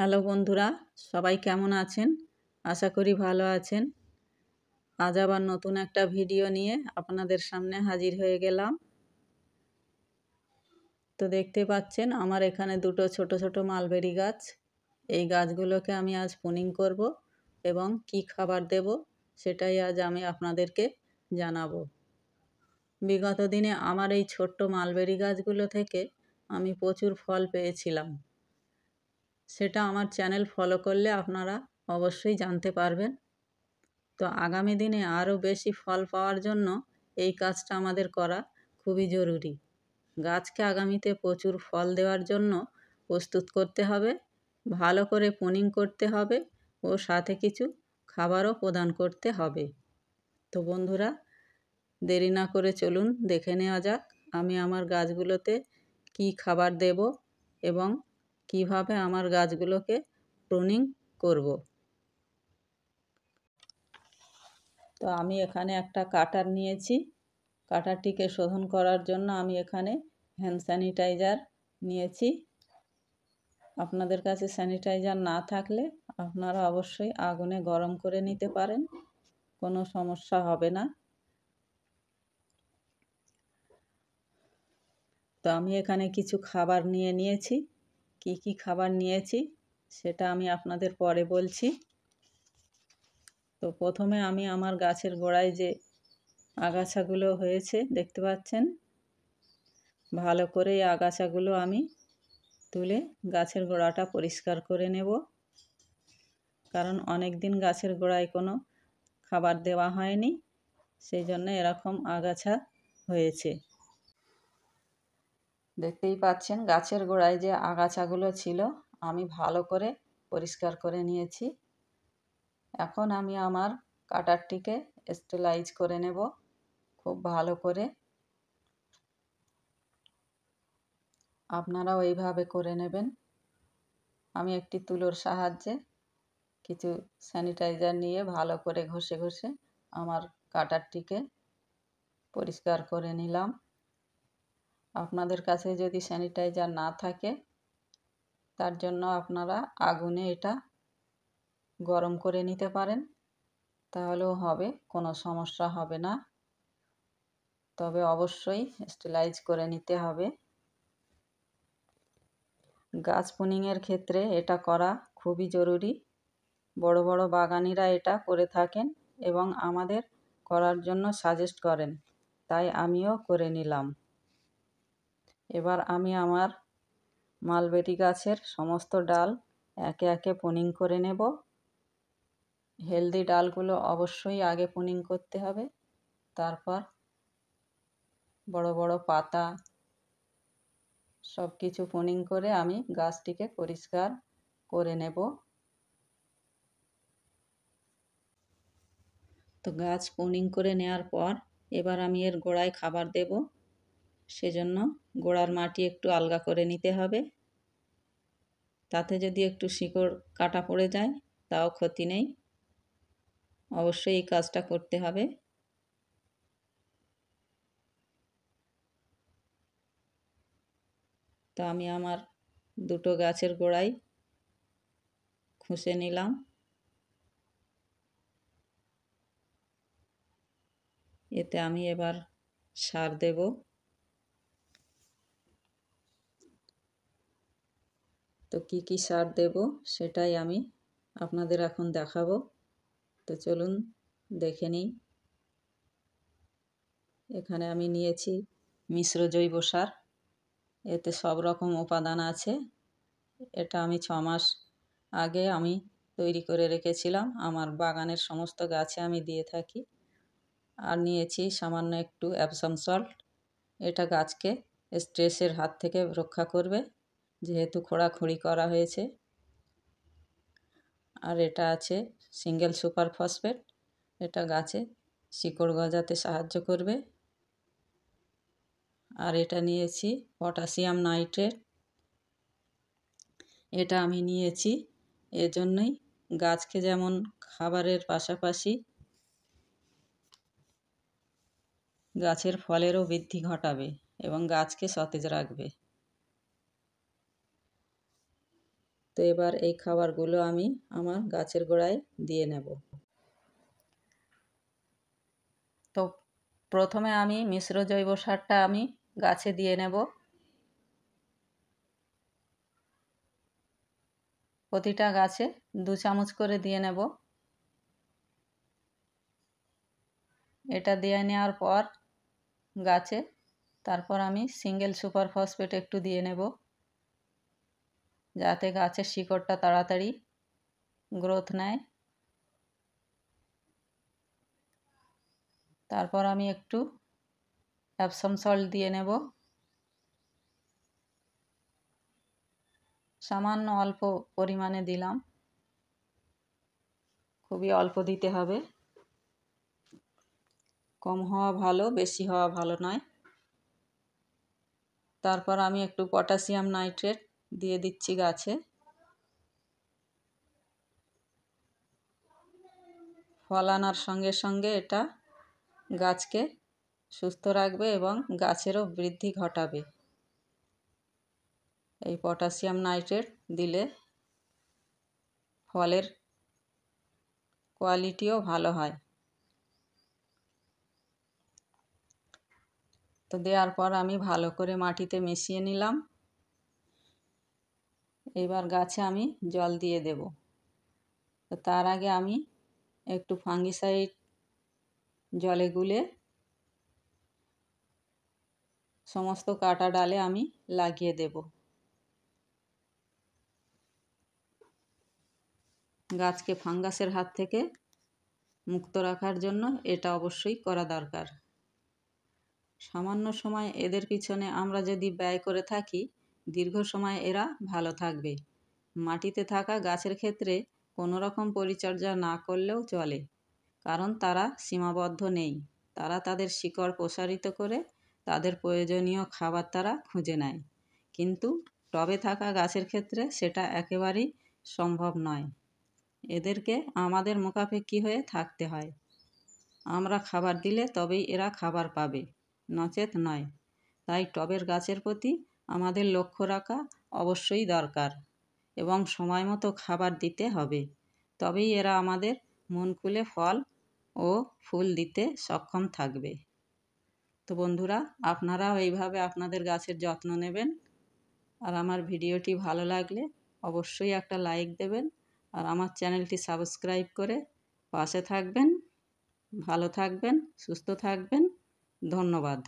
Hello বন্ধুরা সবাই কেমন আছেন আশা করি ভালো আছেন আজ আবার নতুন একটা ভিডিও নিয়ে আপনাদের সামনে হাজির হয়ে গেলাম তো দেখতে পাচ্ছেন আমার এখানে দুটো ছোট ছোট মালবেরি গাছ এই গাছগুলোকে আমি আজ পুনিং করব এবং কি খাবার দেব সেটাই আজ আমি আপনাদেরকে জানাবো বিগত দিনে আমার এই ছোট্ট মালবেরি গাছগুলো থেকে আমি প্রচুর ফল পেয়েছিলাম সেটা আমার চ্যানেল ফলো করলে আপনারা অবশ্যই জানতে পারবেন তো আগামী দিনে আরও বেশি ফল পাওয়ার জন্য এই কাজটা আমাদের করা খুবই জরুরি গাছকে আগামীতে প্রচুর ফল দেওয়ার জন্য প্রস্তুত করতে হবে ভালো করে পুনিং করতে হবে ও সাথে কিছু খাবারও প্রদান করতে হবে তো বন্ধুরা দেরি না করে চলুন দেখে নেওয়া যাক আমি আমার গাছগুলোতে কি খাবার দেব এবং কিভাবে আমার গাছগুলোকে প্রুনিং করব। তো আমি এখানে একটা কাটার নিয়েছি কাটারটিকে শোধন করার জন্য আমি এখানে হ্যান্ড স্যানিটাইজার নিয়েছি আপনাদের কাছে স্যানিটাইজার না থাকলে আপনারা অবশ্যই আগুনে গরম করে নিতে পারেন কোনো সমস্যা হবে না তো আমি এখানে কিছু খাবার নিয়ে নিয়েছি কি কি খাবার নিয়েছি সেটা আমি আপনাদের পরে বলছি তো প্রথমে আমি আমার গাছের গোড়ায় যে আগাছাগুলো হয়েছে দেখতে পাচ্ছেন ভালো করে এই আগাছাগুলো আমি তুলে গাছের গোড়াটা পরিষ্কার করে নেব কারণ অনেক দিন গাছের গোড়ায় কোনো খাবার দেওয়া হয়নি সেই জন্য এরকম আগাছা হয়েছে দেখতেই পাচ্ছেন গাছের গোড়ায় যে আগাছাগুলো ছিল আমি ভালো করে পরিষ্কার করে নিয়েছি এখন আমি আমার কাটারটিকে স্টেলাইজ করে নেব খুব ভালো করে আপনারাও এইভাবে করে নেবেন আমি একটি তুলোর সাহায্যে কিছু স্যানিটাইজার নিয়ে ভালো করে ঘষে ঘষে আমার কাটারটিকে পরিষ্কার করে নিলাম আপনাদের কাছে যদি স্যানিটাইজার না থাকে তার জন্য আপনারা আগুনে এটা গরম করে নিতে পারেন তাহলেও হবে কোনো সমস্যা হবে না তবে অবশ্যই স্টেলাইজ করে নিতে হবে গাছ পুনিংয়ের ক্ষেত্রে এটা করা খুবই জরুরি বড় বড় বাগানিরা এটা করে থাকেন এবং আমাদের করার জন্য সাজেস্ট করেন তাই আমিও করে নিলাম এবার আমি আমার মালবেটি গাছের সমস্ত ডাল একে একে পনিং করে নেব হেলদি ডালগুলো অবশ্যই আগে পনিং করতে হবে তারপর বড় বড় পাতা সব কিছু পনিং করে আমি গাছটিকে পরিষ্কার করে নেব তো গাছ পনিং করে নেওয়ার পর এবার আমি এর গোড়ায় খাবার দেবো সেজন্য গোড়ার মাটি একটু আলগা করে নিতে হবে তাতে যদি একটু শিকড় কাটা পড়ে যায় তাও ক্ষতি নেই অবশ্যই এই কাজটা করতে হবে তো আমি আমার দুটো গাছের গোড়ায় খুঁসে নিলাম এতে আমি এবার সার দেবো তো কি কি সার দেব সেটাই আমি আপনাদের এখন দেখাবো তো চলুন দেখে নিই এখানে আমি নিয়েছি মিশ্র জৈব সার এতে সব রকম উপাদান আছে এটা আমি ছ মাস আগে আমি তৈরি করে রেখেছিলাম আমার বাগানের সমস্ত গাছে আমি দিয়ে থাকি আর নিয়েছি সামান্য একটু অ্যাপসাম সল্ট এটা গাছকে স্ট্রেসের হাত থেকে রক্ষা করবে যেহেতু খোঁড়াখুঁড়ি করা হয়েছে আর এটা আছে সিঙ্গেল সুপার ফসফেট এটা গাছে শিকড় গজাতে সাহায্য করবে আর এটা নিয়েছি পটাশিয়াম নাইট্রেট এটা আমি নিয়েছি এজন্যই গাছকে যেমন খাবারের পাশাপাশি গাছের ফলেরও বৃদ্ধি ঘটাবে এবং গাছকে সতেজ রাখবে তো এবার এই খাবারগুলো আমি আমার গাছের গোড়ায় দিয়ে নেব তো প্রথমে আমি মিশ্র জৈব সারটা আমি গাছে দিয়ে নেব প্রতিটা গাছে দু চামচ করে দিয়ে নেব এটা দিয়ে নেওয়ার পর গাছে তারপর আমি সিঙ্গেল সুপার ফসফেট একটু দিয়ে নেব যাতে গাছের শিকড়টা তাড়াতাড়ি গ্রোথ নেয় তারপর আমি একটু অ্যাপসাম সল্ট দিয়ে নেব সামান্য অল্প পরিমাণে দিলাম খুবই অল্প দিতে হবে কম হওয়া ভালো বেশি হওয়া ভালো নয় তারপর আমি একটু পটাশিয়াম নাইট্রেট দিয়ে দিচ্ছি গাছে ফল আনার সঙ্গে সঙ্গে এটা গাছকে সুস্থ রাখবে এবং গাছেরও বৃদ্ধি ঘটাবে এই পটাশিয়াম নাইট্রেট দিলে ফলের কোয়ালিটিও ভালো হয় তো দেওয়ার পর আমি ভালো করে মাটিতে মিশিয়ে নিলাম এবার গাছে আমি জল দিয়ে দেব তো তার আগে আমি একটু ফাঙ্গিসাইড জলে গুলে সমস্ত কাটা ডালে আমি লাগিয়ে দেব গাছকে ফাঙ্গাসের হাত থেকে মুক্ত রাখার জন্য এটা অবশ্যই করা দরকার সামান্য সময় এদের পিছনে আমরা যদি ব্যয় করে থাকি দীর্ঘ সময় এরা ভালো থাকবে মাটিতে থাকা গাছের ক্ষেত্রে কোনো রকম পরিচর্যা না করলেও চলে কারণ তারা সীমাবদ্ধ নেই তারা তাদের শিকড় প্রসারিত করে তাদের প্রয়োজনীয় খাবার তারা খুঁজে নেয় কিন্তু টবে থাকা গাছের ক্ষেত্রে সেটা একেবারেই সম্ভব নয় এদেরকে আমাদের মোকাফেক্ষি হয়ে থাকতে হয় আমরা খাবার দিলে তবেই এরা খাবার পাবে নচেত নয় তাই টবের গাছের প্রতি আমাদের লক্ষ্য রাখা অবশ্যই দরকার এবং সময় মতো খাবার দিতে হবে তবেই এরা আমাদের মন খুলে ফল ও ফুল দিতে সক্ষম থাকবে তো বন্ধুরা আপনারাও এইভাবে আপনাদের গাছের যত্ন নেবেন আর আমার ভিডিওটি ভালো লাগলে অবশ্যই একটা লাইক দেবেন আর আমার চ্যানেলটি সাবস্ক্রাইব করে পাশে থাকবেন ভালো থাকবেন সুস্থ থাকবেন ধন্যবাদ